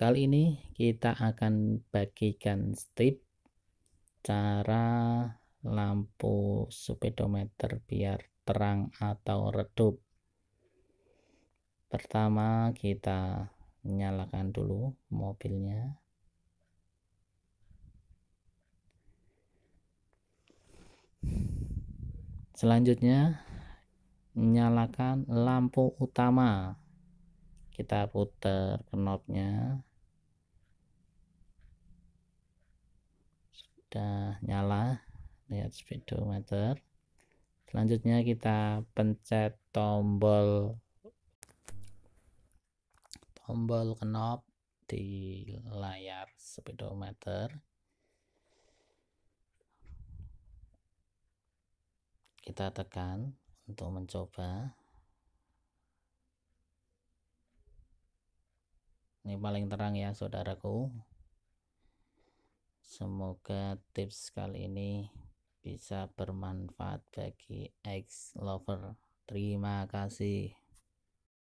Kali ini kita akan bagikan step cara lampu speedometer biar terang atau redup. Pertama kita nyalakan dulu mobilnya. Selanjutnya nyalakan lampu utama. Kita putar knobnya. sudah nyala lihat speedometer selanjutnya kita pencet tombol tombol knob di layar speedometer kita tekan untuk mencoba ini paling terang ya saudaraku Semoga tips kali ini bisa bermanfaat bagi ex lover. Terima kasih.